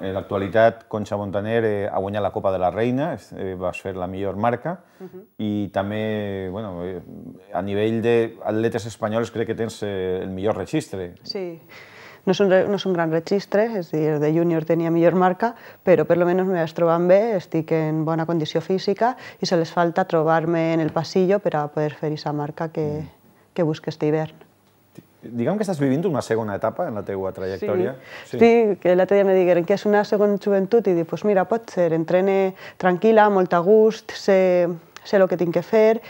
Eh, en l'actualitat, Concha Montaner eh, ha guanyat la Copa de la Reina, eh, vas fer la millor marca, i també, bueno, eh, a nivell d'atletes espanyols crec que tens eh, el millor registre. Sí, no és, un, no gran registre, és a dir, de júnior tenia millor marca, però per almenys me vaig trobant bé, estic en bona condició física i se les falta trobar-me en el passillo per a poder fer aquesta marca que, mm. que d'hivern. Diguem que estàs vivint una segona etapa en la teua trajectòria. Sí, sí. sí que l'altre dia em digueren que és una segona joventut i dic, pues mira, pot ser, entrene tranquil·la, molt a gust, sé, sé el que tinc que fer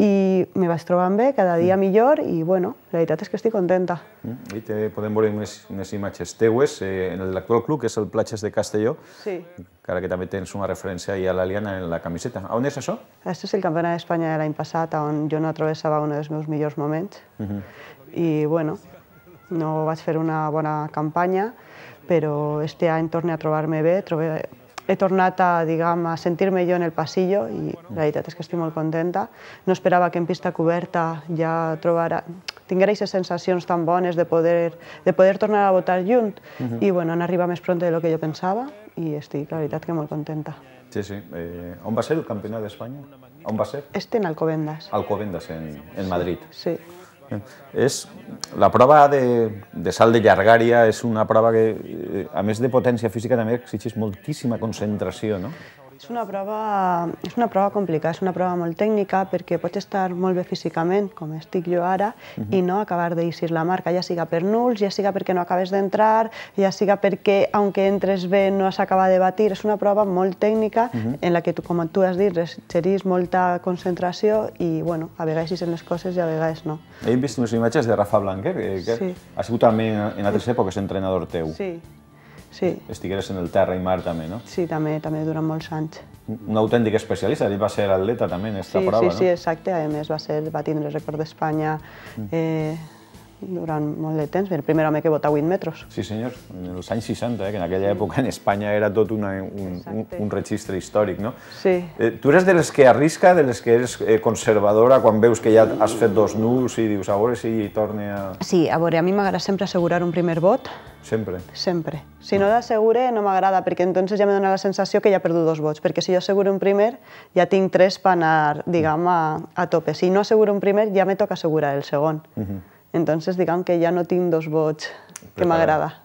i me vaig trobant bé, cada dia mm. millor i bueno, la veritat és que estic contenta. Mm. I te podem veure més, més imatges teues eh, en l'actual club, que és el Platges de Castelló, sí. encara que també tens una referència ahí a l'Aliana en la camiseta. On és això? Això és el Campionat d'Espanya de l'any passat, on jo no travessava un dels meus millors moments. Mm -hmm i bueno, no vaig fer una bona campanya, però este any torne a trobar-me bé, trobe... he tornat a, diguem, a sentir-me jo en el passillo i la veritat és que estic molt contenta. No esperava que en pista coberta ja trobara, tinguera aquestes sensacions tan bones de poder, de poder tornar a votar junt uh -huh. i bueno, han arribat més pront del que jo pensava i estic, la veritat, que molt contenta. Sí, sí. Eh, on va ser el campionat d'Espanya? On va ser? Este en Alcobendas. Alcobendas, en, en Madrid. sí. sí. És, la prova de, de salt de llargària és una prova que, eh, a més de potència física, també exigeix moltíssima concentració, no? És una, prova, és una prova complicada, és una prova molt tècnica perquè pots estar molt bé físicament, com estic jo ara, uh -huh. i mhm. no acabar d'eixir la marca, ja siga per nuls, ja siga perquè no acabes d'entrar, ja siga perquè, aunque entres bé, no has acabat de batir. És una prova molt tècnica uh mhm. -huh. en la que, tu, com tu has dit, requerís molta concentració i, bueno, a vegades hi les coses i a vegades no. He vist unes imatges de Rafa Blanquer, que sí. ha sigut també en altres èpoques entrenador teu. Sí, Sí. Estigueres en el terra i mar també, no? Sí, també, també durant molts anys. Un autèntic especialista, ell va ser atleta també en aquesta sí, prova, sí, no? Sí, sí, exacte, a més va, ser, va tindre el record d'Espanya, mm. eh, durant molt de temps, el primer home que vota 8 metres. Sí senyor, en els anys 60, eh, que en aquella època en Espanya era tot una, un, un, un registre històric, no? Sí. Eh, tu eres de les que arrisca, de les que eres eh, conservadora, quan veus que ja has fet dos nus i dius, a veure si hi torna a... Sí, a veure, a mi m'agrada sempre assegurar un primer vot. Sempre? Sempre. Si no l'assegure, no m'agrada, perquè entonces ja me dona la sensació que ja he perdut dos vots, perquè si jo asseguro un primer, ja tinc tres per anar, diguem, a, a tope. Si no asseguro un primer, ja me toca assegurar el segon. Uh mhm. -huh. Entonces, digan que ya no tienen dos bots que me agrada.